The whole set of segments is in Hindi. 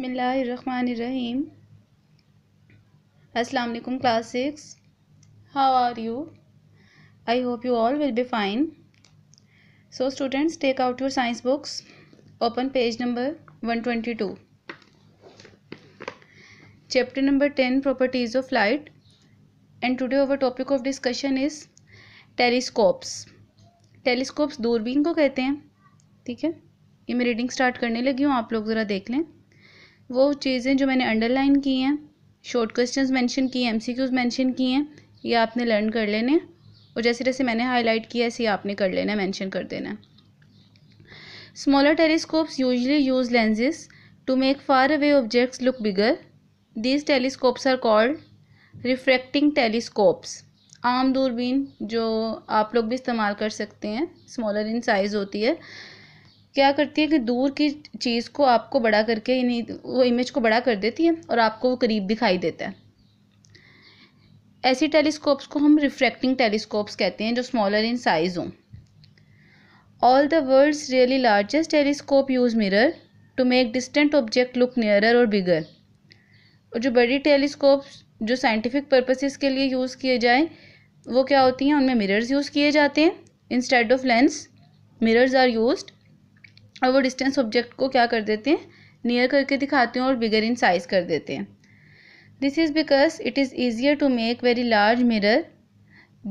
बसमीम असलकुम class six how are you I hope you all will be fine so students take out your science books open page number one twenty two chapter number ten properties of light and today our topic of discussion is telescopes telescopes दूरबीन को कहते हैं ठीक है ये मैं रीडिंग स्टार्ट करने लगी हूँ आप लोग ज़रा देख लें वो चीज़ें जो मैंने अंडरलाइन की हैं शॉर्ट क्वेश्चंस मेंशन किए एम सी क्यूज़ मेंशन किए हैं ये आपने लर्न कर लेने और जैसे जैसे मैंने हाईलाइट किया ऐसे आपने कर लेना मेंशन कर देना smaller telescopes usually use lenses to make far away objects look bigger these telescopes are called refracting telescopes आम दूरबीन जो आप लोग भी इस्तेमाल कर सकते हैं स्मॉलर इन साइज़ होती है क्या करती है कि दूर की चीज़ को आपको बड़ा करके यानी वो इमेज को बड़ा कर देती है और आपको वो करीब दिखाई देता है ऐसी टेलीस्कोप्स को हम रिफ्रैक्टिंग टेलीस्कोप्स कहते हैं जो स्मॉलर इन साइज हों all the world's really largest telescope use mirror to make distant object look nearer और बिगर और जो बड़ी टेलीस्कोप्स जो साइंटिफिक पर्पसेस के लिए यूज़ किए जाएँ वो क्या होती हैं उनमें मिरर्स यूज़ किए जाते हैं instead of lens mirrors are used और वो डिस्टेंस ऑब्जेक्ट को क्या कर देते हैं नियर करके दिखाते हैं और बिगर इन साइज कर देते हैं this is because it is easier to make very large mirror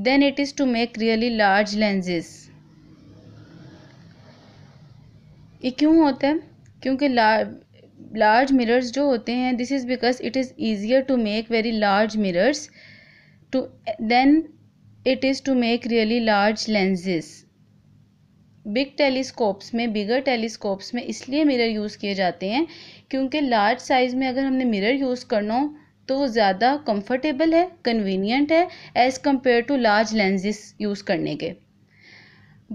than it is to make really large lenses ये क्यों होता है क्योंकि लार्ज मिरर्स जो होते हैं this is because it is easier to make very large mirrors to than it is to make really large lenses big telescopes में बिगर टेलीस्कोप्स में इसलिए मिरर यूज़ किए जाते हैं क्योंकि लार्ज साइज़ में अगर हमने मिरर यूज़ करना हो तो वो ज़्यादा कंफर्टेबल है कन्वीनियंट है as compare to large lenses use करने के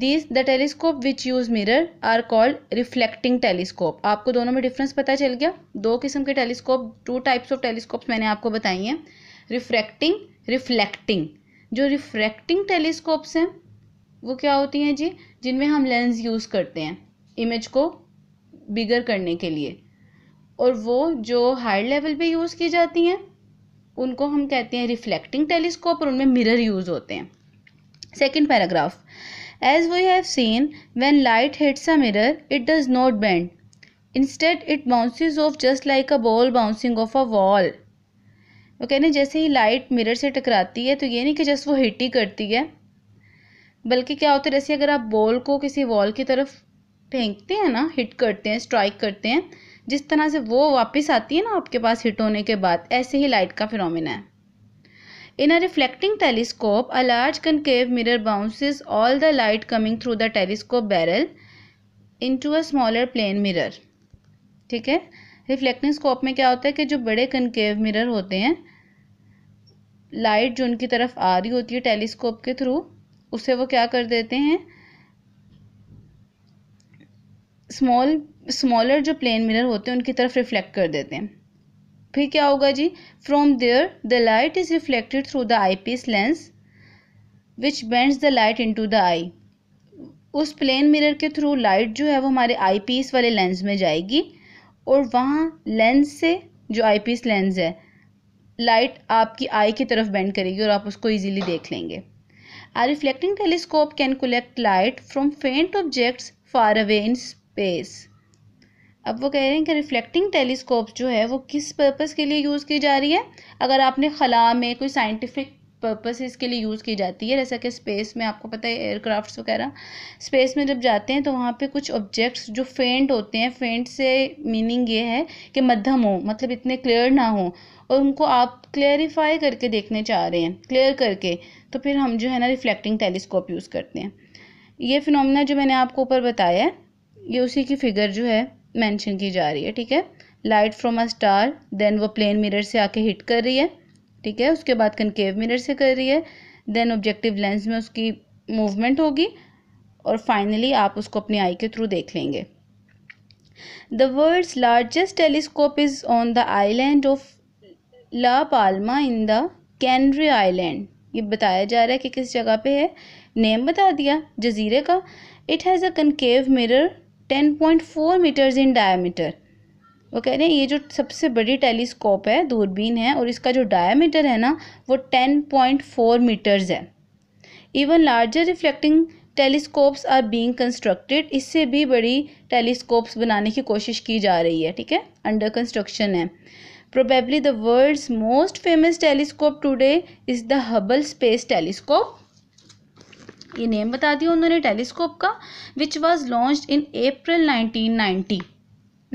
these the telescope which use mirror are called reflecting telescope आपको दोनों में डिफरेंस पता चल गया दो किस्म के telescope two types of telescopes मैंने आपको बताई हैं रिफ्रैक्टिंग रिफ्लेक्टिंग जो रिफ्रैक्टिंग टेलीस्कोप्स हैं वो क्या होती हैं जी जिनमें हम लेंस यूज़ करते हैं इमेज को बिगर करने के लिए और वो जो हायर लेवल पे यूज़ की जाती हैं उनको हम कहते हैं रिफ्लेक्टिंग टेलीस्कोप और उनमें मिरर यूज़ होते हैं second paragraph as we have seen when light hits a mirror it does not bend instead it bounces off just like a ball bouncing off a wall वो कहने जैसे ही लाइट मिरर से टकराती है तो ये नहीं कि जस्ट वो हिट ही करती है बल्कि क्या होता है जैसे अगर आप बॉल को किसी वॉल की तरफ फेंकते हैं ना हिट करते हैं स्ट्राइक करते हैं जिस तरह से वो वापस आती है ना आपके पास हिट होने के बाद ऐसे ही लाइट का फिनोमिना है in reflecting telescope a large concave concave bounces all the light coming through the telescope barrel into a smaller plane mirror ठीक है रिफ्लेक्टिंग स्कोप में क्या होता है कि जो बड़े कनकेव मिरर होते हैं लाइट जो उनकी तरफ आ रही होती है टेलीस्कोप के थ्रू उसे वो क्या कर देते हैं स्मॉल स्मॉलर जो प्लेन मिरर होते हैं उनकी तरफ रिफ्लेक्ट कर देते हैं फिर क्या होगा जी from there the light is reflected through the eyepiece lens which bends the light into the eye उस प्लेन मिरर के थ्रू लाइट जो है वो हमारे आई पीस वाले लेंस में जाएगी और वहाँ लेंस से जो आई पीस लेंस है लाइट आपकी आई की तरफ बेंड करेगी और आप उसको ईजिली देख लेंगे A reflecting telescope can collect light from faint objects far away in space. अब वो कह रहे हैं कि रिफ्लेक्टिंग टेलीस्कोप जो है वो किस पर्पज़ के लिए यूज़ की जा रही है अगर आपने खला में कोई साइंटिफिक पर्पसेस के लिए यूज़ की जाती है जैसा कि स्पेस में आपको पता है एयरक्राफ्ट वगैरह स्पेस में जब जाते हैं तो वहाँ पे कुछ ऑब्जेक्ट्स जो फेंट होते हैं फेंट से मीनिंग ये है कि मध्यम हो मतलब इतने क्लियर ना हो और उनको आप क्लेरिफाई करके देखने चाह रहे हैं क्लियर करके तो फिर हम जो है ना रिफ्लेक्टिंग टेलीस्कोप यूज़ करते हैं ये फिनोमिना जो मैंने आपको ऊपर बताया है ये उसी की फिगर जो है मैंशन की जा रही है ठीक है light from a star then वो प्लेन मिरर से आके हिट कर रही है ठीक है उसके बाद कनकेव मिरर से कर रही है देन ऑब्जेक्टिव लेंस में उसकी मूवमेंट होगी और फाइनली आप उसको अपनी आई के थ्रू देख लेंगे the world's largest telescope is on the island of La Palma in the canary island ये बताया जा रहा है कि किस जगह पे है नेम बता दिया जजीरे का it has a concave mirror 10.4 meters in diameter वो कह रहे हैं ये जो सबसे बड़ी टेलीस्कोप है दूरबीन है और इसका जो डायमीटर है ना वो टेन पॉइंट फोर मीटर्स है even larger reflecting telescopes are being constructed इससे भी बड़ी टेलीस्कोप्स बनाने की कोशिश की जा रही है ठीक है अंडर कंस्ट्रक्शन है probably the world's most famous telescope today is the Hubble space telescope ये नेम बता दिया उन्होंने टेलीस्कोप का which was launch in April nineteen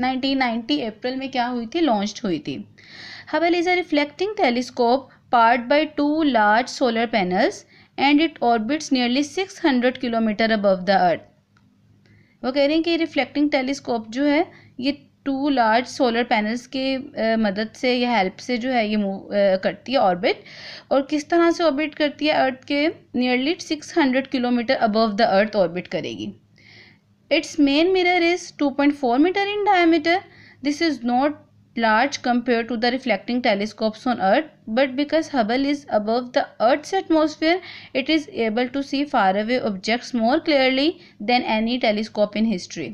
1990 April में क्या हुई थी लॉन्च हुई थी Hubble is a reflecting telescope part by two large solar panels and it orbits nearly 600 kilometer above the earth वो कह रहे हैं कि रिफ्लेक्टिंग टेलीस्कोप जो है ये टू लार्ज सोलर पैनल्स के आ, मदद से या हेल्प से जो है ये मूव करती है ऑर्बिट और किस तरह से ऑर्बिट करती है अर्थ के nearly 600 kilometer above the earth orbit करेगी Its main mirror is 2.4 meter in diameter. This is not large compared to the reflecting telescopes on Earth, but because Hubble is above the Earth's atmosphere, it is able to see faraway objects more clearly than any telescope in history.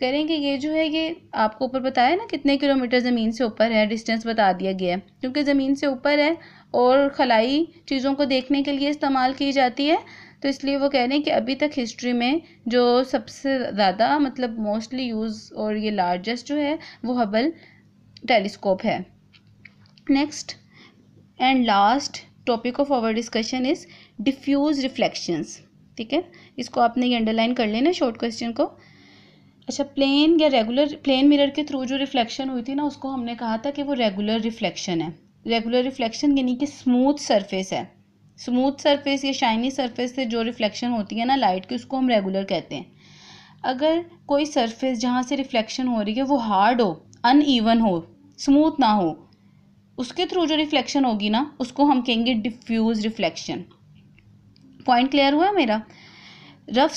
करेंगे ये जो है ये आपको ऊपर बताया ना कितने किलोमीटर ज़मीन से ऊपर है डिस्टेंस बता दिया गया है क्योंकि ज़मीन से ऊपर है और खलाई चीज़ों को देखने के लिए इस्तेमाल की जाती है तो इसलिए वो कह रहे हैं कि अभी तक हिस्ट्री में जो सबसे ज़्यादा मतलब मोस्टली यूज़ और ये लार्जेस्ट जो है वो हबल टेलीस्कोप है next and last topic of our discussion is diffuse reflections ठीक है इसको आपने ये अंडरलाइन कर लेना शॉर्ट क्वेश्चन को अच्छा प्लेन या रेगुलर प्लेन मिरर के थ्रू जो रिफ्लेक्शन हुई थी ना उसको हमने कहा था कि वो रेगुलर रिफ्लेक्शन है रेगुलर रिफ्लेक्शन यानी कि स्मूथ सरफेस है स्मूथ सरफेस या शाइनी सरफेस से जो रिफ्लेक्शन होती है ना लाइट की उसको हम रेगुलर कहते हैं अगर कोई सरफेस जहाँ से रिफ्लेक्शन हो रही है वो हार्ड हो ईवन हो स्मूथ ना हो उसके थ्रू जो रिफ्लेक्शन होगी ना उसको हम कहेंगे डिफ्यूज रिफ्लेक्शन पॉइंट क्लियर हुआ मेरा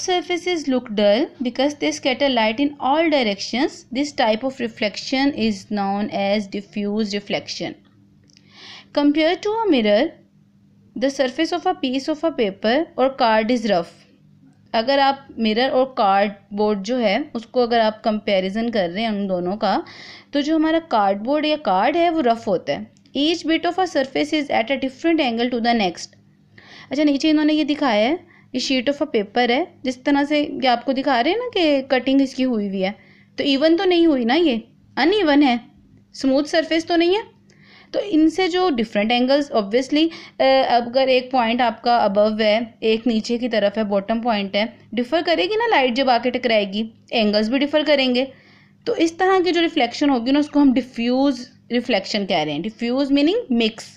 surface is look dull because they scatter light in all direction this type of reflection is known as diffuse reflection compare to a mirror the surface of a piece of a paper और कार्ड इज़ रफ़ अगर आप मिरर और कार्डबोर्ड जो है उसको अगर आप कंपैरिजन कर रहे हैं उन दोनों का तो जो हमारा कार्डबोर्ड या कार्ड है वो रफ़ होता है each bit of a surface is at a different angle to the next अच्छा नीचे इन्होंने ये दिखाया है ये शीट ऑफ अ पेपर है जिस तरह से ये आपको दिखा रहे हैं ना कि कटिंग इसकी हुई हुई है तो इवन तो नहीं हुई ना ये अन है स्मूथ सरफेस तो नहीं है तो इनसे जो डिफरेंट एंगल्स ऑब्वियसली अगर एक पॉइंट आपका अबव है एक नीचे की तरफ है बॉटम पॉइंट है डिफ़र करेगी ना लाइट जब आके टकराएगी एंगल्स भी डिफ़र करेंगे तो इस तरह की जो रिफ्लेक्शन होगी ना उसको हम डिफ्यूज़ रिफ्लेक्शन कह रहे हैं diffuse meaning mix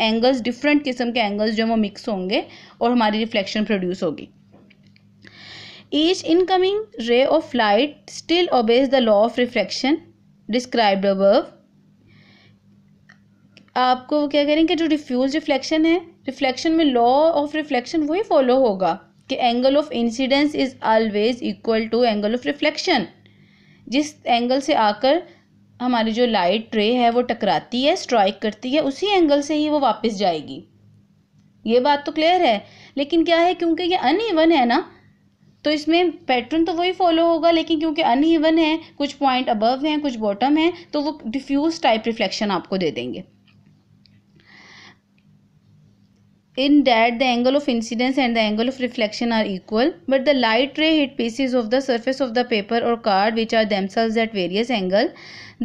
angles different किस्म के एंगल्स जो हैं वो मिक्स होंगे और हमारी रिफ्लेक्शन प्रोड्यूस होगी each incoming ray of light still obeys the law of reflection described above आपको क्या करेंगे जो डिफ्यूज रिफ्लेक्शन है रिफ्लेक्शन में लॉ ऑफ रिफ्लेक्शन वही फॉलो होगा कि angle of incidence is always equal to angle of reflection जिस एंगल से आकर हमारी जो लाइट रे है वो टकराती है स्ट्राइक करती है उसी एंगल से ही वो वापस जाएगी ये बात तो क्लियर है लेकिन क्या है क्योंकि ये अनइवन है ना तो इसमें पैटर्न तो वही फॉलो होगा लेकिन क्योंकि अनइवन है कुछ पॉइंट अबव हैं कुछ बॉटम हैं तो वो डिफ्यूज टाइप रिफ्लेक्शन आपको दे देंगे in that the angle of incidence and the angle of reflection are equal but the light ray hit pieces of the surface of the paper or card which are themselves at various angle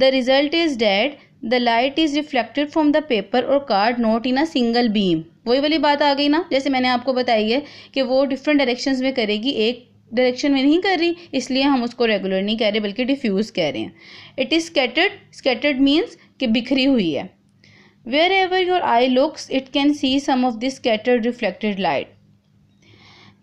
the result is that the light is reflected from the paper or card not in a single beam वही वाली बात आ गई ना जैसे मैंने आपको बताई है कि वो different directions में करेगी एक डायरेक्शन में नहीं कर रही इसलिए हम उसको रेगुलर नहीं कह रहे बल्कि डिफ्यूज़ कह रहे हैं it is scattered scattered means कि बिखरी हुई है Wherever your eye looks, it can see some of this scattered reflected light.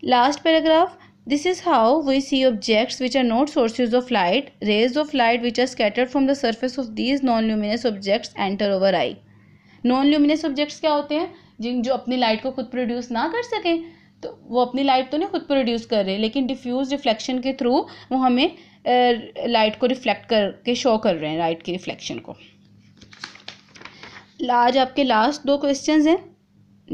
Last paragraph. This is how we see objects which are not sources of light. Rays of light which are scattered from the surface of these non-luminous objects enter our eye. Non-luminous objects क्या होते हैं जिन जो अपनी लाइट को खुद प्रोड्यूस ना कर सकें तो वो अपनी लाइट तो नहीं खुद प्रोड्यूस कर रहे लेकिन डिफ्यूज रिफ्लेक्शन के थ्रू वो हमें लाइट को रिफ्लेक्ट करके शो कर रहे हैं लाइट के रिफ्लेक्शन को आज आपके लास्ट दो क्वेश्चंस हैं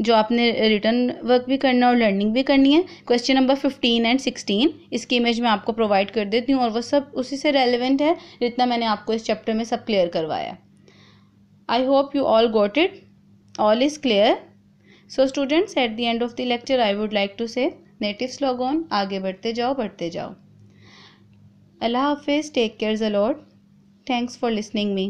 जो आपने रिटर्न वर्क भी करना है और लर्निंग भी करनी है question number fifteen and sixteen इसकी इमेज मैं आपको प्रोवाइड कर देती हूँ और वो सब उसी से रेलिवेंट है जितना मैंने आपको इस चैप्टर में सब क्लियर करवाया I hope you all got it all is clear so students at the end of the lecture I would like to say native log on आगे बढ़ते जाओ बढ़ते जाओ अल्लाह हाफिज़ take cares a lot thanks for listening me